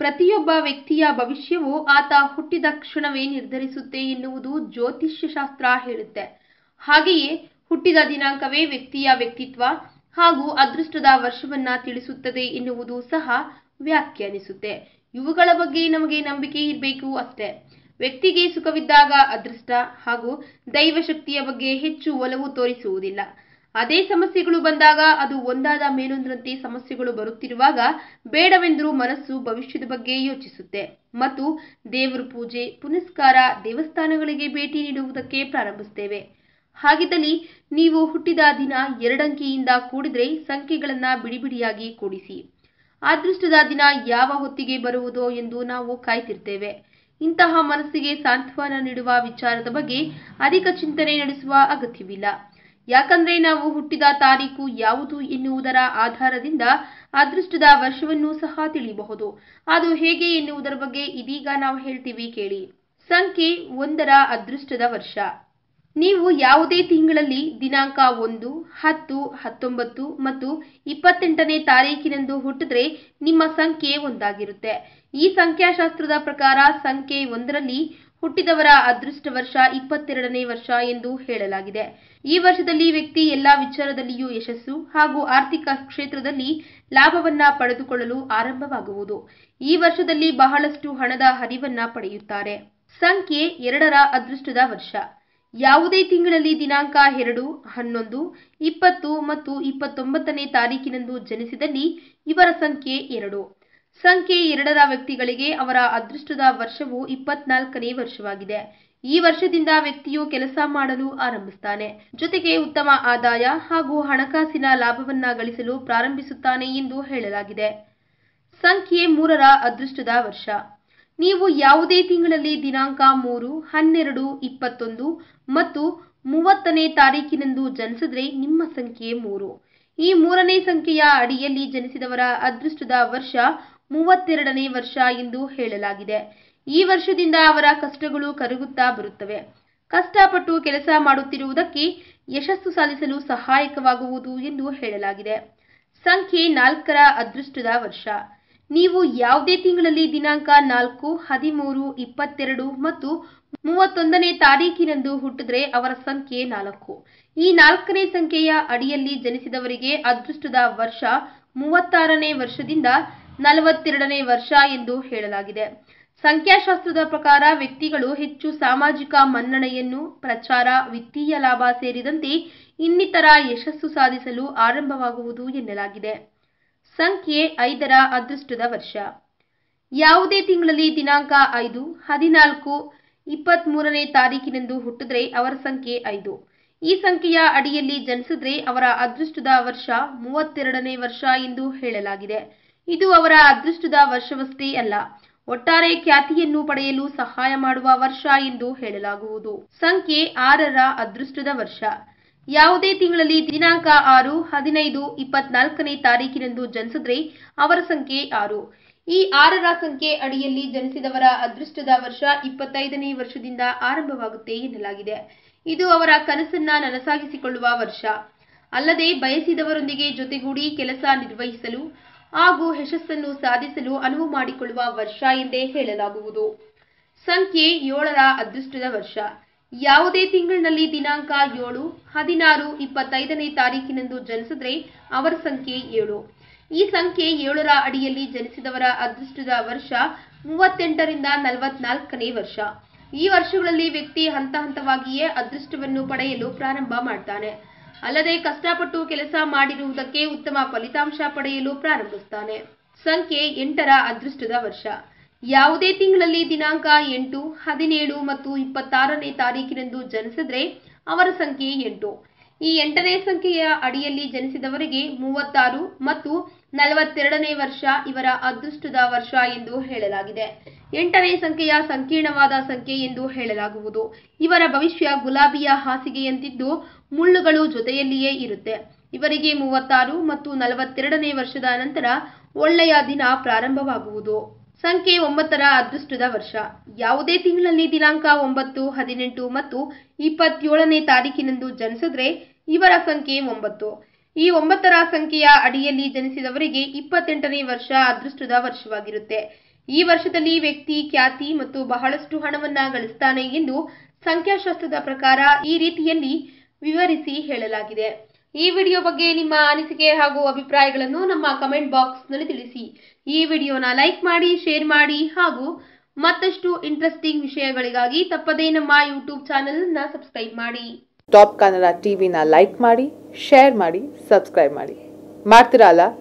ಪ್ರತಿಯೊಬ್ಬ ವ್ಯಕ್ತಿಯ ಭವಿಷ್ಯವು ಆತ ಹುಟ್ಟಿದ ಕ್ಷಣವೇ ನಿರ್ಧರಿಸುತ್ತೆ ಎನ್ನುವುದು ಜ್ಯೋತಿಷ್ಯ ಶಾಸ್ತ್ರ ಹೇಳುತ್ತೆ ಹಾಗೆಯೇ ಹುಟ್ಟಿದ ದಿನಾಂಕವೇ ವ್ಯಕ್ತಿಯ ವ್ಯಕ್ತಿತ್ವ ಹಾಗೂ ಅದೃಷ್ಟದ ವರ್ಷವನ್ನ ತಿಳಿಸುತ್ತದೆ ಎನ್ನುವುದು ಸಹ ವ್ಯಾಖ್ಯಾನಿಸುತ್ತೆ ಇವುಗಳ ಬಗ್ಗೆ ನಮಗೆ ನಂಬಿಕೆ ಇರಬೇಕು ಅಷ್ಟೇ ವ್ಯಕ್ತಿಗೆ ಸುಖವಿದ್ದಾಗ ಅದೃಷ್ಟ ಹಾಗೂ ದೈವಶಕ್ತಿಯ ಬಗ್ಗೆ ಹೆಚ್ಚು ಒಲವು ತೋರಿಸುವುದಿಲ್ಲ ಅದೇ ಸಮಸ್ಯೆಗಳು ಬಂದಾಗ ಅದು ಒಂದಾದ ಮೇಲೊಂದರಂತೆ ಸಮಸ್ಯೆಗಳು ಬರುತ್ತಿರುವಾಗ ಬೇಡವೆಂದರೂ ಮನಸ್ಸು ಭವಿಷ್ಯದ ಬಗ್ಗೆ ಯೋಚಿಸುತ್ತೆ ಮತ್ತು ದೇವರ ಪೂಜೆ ಪುನಸ್ಕಾರ ದೇವಸ್ಥಾನಗಳಿಗೆ ಭೇಟಿ ನೀಡುವುದಕ್ಕೆ ಪ್ರಾರಂಭಿಸುತ್ತೇವೆ ಹಾಗಿದ್ದಲ್ಲಿ ನೀವು ಹುಟ್ಟಿದ ದಿನ ಎರಡಂಕಿಯಿಂದ ಕೂಡಿದ್ರೆ ಸಂಖ್ಯೆಗಳನ್ನು ಬಿಡಿಬಿಡಿಯಾಗಿ ಕೂಡಿಸಿ ಅದೃಷ್ಟದ ದಿನ ಯಾವ ಹೊತ್ತಿಗೆ ಬರುವುದೋ ಎಂದು ನಾವು ಕಾಯ್ತಿರ್ತೇವೆ ಇಂತಹ ಮನಸ್ಸಿಗೆ ಸಾಂತ್ವನ ನೀಡುವ ವಿಚಾರದ ಬಗ್ಗೆ ಅಧಿಕ ಚಿಂತನೆ ನಡೆಸುವ ಅಗತ್ಯವಿಲ್ಲ ಯಾಕಂದ್ರೆ ನಾವು ಹುಟ್ಟಿದ ತಾರೀಕು ಯಾವುದು ಎನ್ನುವುದರ ಆಧಾರದಿಂದ ಅದೃಷ್ಟದ ವರ್ಷವನ್ನು ಸಹ ತಿಳಿಯಬಹುದು ಅದು ಹೇಗೆ ಎನ್ನುವುದರ ಬಗ್ಗೆ ಇದೀಗ ನಾವು ಹೇಳ್ತೀವಿ ಕೇಳಿ ಸಂಖ್ಯೆ ಒಂದರ ಅದೃಷ್ಟದ ವರ್ಷ ನೀವು ಯಾವುದೇ ತಿಂಗಳಲ್ಲಿ ದಿನಾಂಕ ಒಂದು ಹತ್ತು ಹತ್ತೊಂಬತ್ತು ಮತ್ತು ಇಪ್ಪತ್ತೆಂಟನೇ ತಾರೀಕಿನಂದು ಹುಟ್ಟಿದ್ರೆ ನಿಮ್ಮ ಸಂಖ್ಯೆ ಒಂದಾಗಿರುತ್ತೆ ಈ ಸಂಖ್ಯಾಶಾಸ್ತ್ರದ ಪ್ರಕಾರ ಸಂಖ್ಯೆ ಒಂದರಲ್ಲಿ ಹುಟ್ಟಿದವರ ಅದೃಷ್ಟ ವರ್ಷ ಇಪ್ಪತ್ತೆರಡನೇ ವರ್ಷ ಎಂದು ಹೇಳಲಾಗಿದೆ ಈ ವರ್ಷದಲ್ಲಿ ವ್ಯಕ್ತಿ ಎಲ್ಲಾ ವಿಚಾರದಲ್ಲಿಯೂ ಯಶಸ್ಸು ಹಾಗೂ ಆರ್ಥಿಕ ಕ್ಷೇತ್ರದಲ್ಲಿ ಲಾಭವನ್ನ ಪಡೆದುಕೊಳ್ಳಲು ಆರಂಭವಾಗುವುದು ಈ ವರ್ಷದಲ್ಲಿ ಬಹಳಷ್ಟು ಹಣದ ಹರಿವನ್ನ ಪಡೆಯುತ್ತಾರೆ ಸಂಖ್ಯೆ ಎರಡರ ಅದೃಷ್ಟದ ವರ್ಷ ಯಾವುದೇ ತಿಂಗಳಲ್ಲಿ ದಿನಾಂಕ ಎರಡು ಹನ್ನೊಂದು ಇಪ್ಪತ್ತು ಮತ್ತು ಇಪ್ಪತ್ತೊಂಬತ್ತನೇ ತಾರೀಕಿನಂದು ಜನಿಸಿದಲ್ಲಿ ಇವರ ಸಂಖ್ಯೆ ಎರಡು ಸಂಖ್ಯೆ ಎರಡರ ವ್ಯಕ್ತಿಗಳಿಗೆ ಅವರ ಅದೃಷ್ಟದ ವರ್ಷವು ಇಪ್ಪತ್ನಾಲ್ಕನೇ ವರ್ಷವಾಗಿದೆ ಈ ವರ್ಷದಿಂದ ವ್ಯಕ್ತಿಯು ಕೆಲಸ ಮಾಡಲು ಆರಂಭಿಸುತ್ತಾನೆ ಜೊತೆಗೆ ಉತ್ತಮ ಆದಾಯ ಹಾಗೂ ಹಣಕಾಸಿನ ಲಾಭವನ್ನ ಗಳಿಸಲು ಪ್ರಾರಂಭಿಸುತ್ತಾನೆ ಎಂದು ಹೇಳಲಾಗಿದೆ ಸಂಖ್ಯೆ ಮೂರರ ಅದೃಷ್ಟದ ವರ್ಷ ನೀವು ಯಾವುದೇ ತಿಂಗಳಲ್ಲಿ ದಿನಾಂಕ ಮೂರು ಹನ್ನೆರಡು ಇಪ್ಪತ್ತೊಂದು ಮತ್ತು ಮೂವತ್ತನೇ ತಾರೀಕಿನಂದು ಜನಿಸಿದ್ರೆ ನಿಮ್ಮ ಸಂಖ್ಯೆ ಮೂರು ಈ ಮೂರನೇ ಸಂಖ್ಯೆಯ ಅಡಿಯಲ್ಲಿ ಜನಿಸಿದವರ ಅದೃಷ್ಟದ ವರ್ಷ ಮೂವತ್ತೆರಡನೇ ವರ್ಷ ಎಂದು ಹೇಳಲಾಗಿದೆ ಈ ವರ್ಷದಿಂದ ಅವರ ಕಷ್ಟಗಳು ಕರಗುತ್ತಾ ಬರುತ್ತವೆ ಕಷ್ಟಪಟ್ಟು ಕೆಲಸ ಮಾಡುತ್ತಿರುವುದಕ್ಕೆ ಯಶಸ್ಸು ಸಾಧಿಸಲು ಸಹಾಯಕವಾಗುವುದು ಎಂದು ಹೇಳಲಾಗಿದೆ ಸಂಖ್ಯೆ ನಾಲ್ಕರ ಅದೃಷ್ಟದ ವರ್ಷ ನೀವು ಯಾವುದೇ ತಿಂಗಳಲ್ಲಿ ದಿನಾಂಕ ನಾಲ್ಕು ಹದಿಮೂರು ಇಪ್ಪತ್ತೆರಡು ಮತ್ತು ಮೂವತ್ತೊಂದನೇ ತಾರೀಕಿನಂದು ಹುಟ್ಟಿದ್ರೆ ಅವರ ಸಂಖ್ಯೆ ನಾಲ್ಕು ಈ ನಾಲ್ಕನೇ ಸಂಖ್ಯೆಯ ಅಡಿಯಲ್ಲಿ ಜನಿಸಿದವರಿಗೆ ಅದೃಷ್ಟದ ವರ್ಷ ಮೂವತ್ತಾರನೇ ವರ್ಷದಿಂದ ನಲವತ್ತೆರಡನೇ ವರ್ಷ ಎಂದು ಹೇಳಲಾಗಿದೆ ಸಂಖ್ಯಾಶಾಸ್ತ್ರದ ಪ್ರಕಾರ ವ್ಯಕ್ತಿಗಳು ಹೆಚ್ಚು ಸಾಮಾಜಿಕ ಮನ್ನಣೆಯನ್ನು ಪ್ರಚಾರ ವಿತ್ತೀಯ ಲಾಭ ಸೇರಿದಂತೆ ಇನ್ನಿತರ ಯಶಸ್ಸು ಸಾಧಿಸಲು ಆರಂಭವಾಗುವುದು ಎನ್ನಲಾಗಿದೆ ಸಂಖ್ಯೆ ಐದರ ಅದೃಷ್ಟದ ವರ್ಷ ಯಾವುದೇ ತಿಂಗಳಲ್ಲಿ ದಿನಾಂಕ ಐದು ಹದಿನಾಲ್ಕು ಇಪ್ಪತ್ತ್ ಮೂರನೇ ತಾರೀಕಿನಂದು ಹುಟ್ಟಿದ್ರೆ ಅವರ ಸಂಖ್ಯೆ ಐದು ಈ ಸಂಖ್ಯೆಯ ಅಡಿಯಲ್ಲಿ ಜನಿಸಿದ್ರೆ ಅವರ ಅದೃಷ್ಟದ ವರ್ಷ ಮೂವತ್ತೆರಡನೇ ವರ್ಷ ಎಂದು ಹೇಳಲಾಗಿದೆ ಇದು ಅವರ ಅದೃಷ್ಟದ ವರ್ಷವಷ್ಟೇ ಅಲ್ಲ ಒಟ್ಟಾರೆ ಖ್ಯಾತಿಯನ್ನು ಪಡೆಯಲು ಸಹಾಯ ಮಾಡುವ ವರ್ಷ ಎಂದು ಹೇಳಲಾಗುವುದು ಸಂಖ್ಯೆ ಆರರ ಅದೃಷ್ಟದ ವರ್ಷ ಯಾವುದೇ ತಿಂಗಳಲ್ಲಿ ದಿನಾಂಕ ಆರು ಹದಿನೈದು ಇಪ್ಪತ್ನಾಲ್ಕನೇ ತಾರೀಕಿನಂದು ಜನಿಸಿದ್ರೆ ಅವರ ಸಂಖ್ಯೆ ಆರು ಈ ಆರರ ಸಂಖ್ಯೆ ಅಡಿಯಲ್ಲಿ ಜನಿಸಿದವರ ಅದೃಷ್ಟದ ವರ್ಷ ಇಪ್ಪತ್ತೈದನೇ ವರ್ಷದಿಂದ ಆರಂಭವಾಗುತ್ತೆ ಎನ್ನಲಾಗಿದೆ ಇದು ಅವರ ಕನಸನ್ನ ನನಸಾಗಿಸಿಕೊಳ್ಳುವ ವರ್ಷ ಅಲ್ಲದೆ ಬಯಸಿದವರೊಂದಿಗೆ ಜೊತೆಗೂಡಿ ಕೆಲಸ ನಿರ್ವಹಿಸಲು ಹಾಗೂ ಯಶಸ್ಸನ್ನು ಸಾಧಿಸಲು ಅನುವು ಮಾಡಿಕೊಳ್ಳುವ ವರ್ಷ ಎಂದೇ ಹೇಳಲಾಗುವುದು ಸಂಖ್ಯೆ ಏಳರ ಅದೃಷ್ಟದ ವರ್ಷ ಯಾವುದೇ ತಿಂಗಳಿನಲ್ಲಿ ದಿನಾಂಕ ಏಳು ಹದಿನಾರು ಇಪ್ಪತ್ತೈದನೇ ತಾರೀಕಿನಂದು ಜನಿಸಿದ್ರೆ ಅವರ ಸಂಖ್ಯೆ ಏಳು ಈ ಸಂಖ್ಯೆ ಏಳರ ಅಡಿಯಲ್ಲಿ ಜನಿಸಿದವರ ಅದೃಷ್ಟದ ವರ್ಷ ಮೂವತ್ತೆಂಟರಿಂದ ನಲವತ್ನಾಲ್ಕನೇ ವರ್ಷ ಈ ವರ್ಷಗಳಲ್ಲಿ ವ್ಯಕ್ತಿ ಹಂತ ಹಂತವಾಗಿಯೇ ಅದೃಷ್ಟವನ್ನು ಪಡೆಯಲು ಪ್ರಾರಂಭ ಮಾಡ್ತಾನೆ ಅಲ್ಲದೆ ಕಷ್ಟಪಟ್ಟು ಕೆಲಸ ಮಾಡಿರುವುದಕ್ಕೆ ಉತ್ತಮ ಫಲಿತಾಂಶ ಪಡೆಯಲು ಪ್ರಾರಂಭಿಸುತ್ತಾನೆ ಸಂಖ್ಯೆ ಎಂಟರ ಅದೃಷ್ಟದ ವರ್ಷ ಯಾವುದೇ ತಿಂಗಳಲ್ಲಿ ದಿನಾಂಕ ಎಂಟು ಹದಿನೇಳು ಮತ್ತು ಇಪ್ಪತ್ತಾರನೇ ತಾರೀಕಿನಂದು ಜನಿಸಿದ್ರೆ ಅವರ ಸಂಖ್ಯೆ ಎಂಟು ಈ ಎಂಟನೇ ಸಂಖ್ಯೆಯ ಅಡಿಯಲ್ಲಿ ಜನಿಸಿದವರಿಗೆ ಮೂವತ್ತಾರು ಮತ್ತು ನಲವತ್ತೆರಡನೇ ವರ್ಷ ಇವರ ಅದೃಷ್ಟದ ವರ್ಷ ಎಂದು ಹೇಳಲಾಗಿದೆ ಎಂಟನೇ ಸಂಖ್ಯೆಯ ಸಂಕೀರ್ಣವಾದ ಸಂಖ್ಯೆ ಎಂದು ಹೇಳಲಾಗುವುದು ಇವರ ಭವಿಷ್ಯ ಗುಲಾಬಿಯ ಹಾಸಿಗೆಯಂತಿದ್ದು ಮುಳ್ಳುಗಳು ಜೊತೆಯಲ್ಲಿಯೇ ಇರುತ್ತೆ ಇವರಿಗೆ ಮೂವತ್ತಾರು ಮತ್ತು ನಲವತ್ತೆರಡನೇ ವರ್ಷದ ನಂತರ ಒಳ್ಳೆಯ ದಿನ ಪ್ರಾರಂಭವಾಗುವುದು ಸಂಖ್ಯೆ ಒಂಬತ್ತರ ಅದೃಷ್ಟದ ವರ್ಷ ಯಾವುದೇ ತಿಂಗಳಲ್ಲಿ ದಿನಾಂಕ ಒಂಬತ್ತು ಹದಿನೆಂಟು ಮತ್ತು ಇಪ್ಪತ್ತೇಳನೇ ತಾರೀಕಿನಂದು ಜನಿಸಿದ್ರೆ ಇವರ ಸಂಖ್ಯೆ ಒಂಬತ್ತು ಈ ಒಂಬತ್ತರ ಸಂಖ್ಯೆಯ ಅಡಿಯಲ್ಲಿ ಜನಿಸಿದವರಿಗೆ ಇಪ್ಪತ್ತೆಂಟನೇ ವರ್ಷ ಅದೃಷ್ಟದ ವರ್ಷವಾಗಿರುತ್ತೆ ಈ ವರ್ಷದಲ್ಲಿ ವ್ಯಕ್ತಿ ಖ್ಯಾತಿ ಮತ್ತು ಬಹಳಷ್ಟು ಹಣವನ್ನ ಗಳಿಸ್ತಾನೆ ಎಂದು ಸಂಖ್ಯಾಶಾಸ್ತ್ರದ ಪ್ರಕಾರ ಈ ರೀತಿಯಲ್ಲಿ ವಿವರಿಸಿ ಹೇಳಲಾಗಿದೆ ಈ ವಿಡಿಯೋ ಬಗ್ಗೆ ನಿಮ್ಮ ಅನಿಸಿಕೆ ಹಾಗೂ ಅಭಿಪ್ರಾಯಗಳನ್ನು ನಮ್ಮ ಕಮೆಂಟ್ ಬಾಕ್ಸ್ನಲ್ಲಿ ತಿಳಿಸಿ ಈ ವಿಡಿಯೋನ ಲೈಕ್ ಮಾಡಿ ಶೇರ್ ಮಾಡಿ ಹಾಗೂ ಮತ್ತಷ್ಟು ಇಂಟ್ರೆಸ್ಟಿಂಗ್ ವಿಷಯಗಳಿಗಾಗಿ ತಪ್ಪದೇ ನಮ್ಮ ಯೂಟ್ಯೂಬ್ ಚಾನೆಲ್ನ ಸಬ್ಸ್ಕ್ರೈಬ್ ಮಾಡಿ ಟಾಪ್ ಕನ್ನಡ ಟಿವಿನ ಲೈಕ್ ಮಾಡಿ ಶೇರ್ ಮಾಡಿ ಸಬ್ಸ್ಕ್ರೈಬ್ ಮಾಡಿ ಮಾಡ್ತಿರಲ್ಲ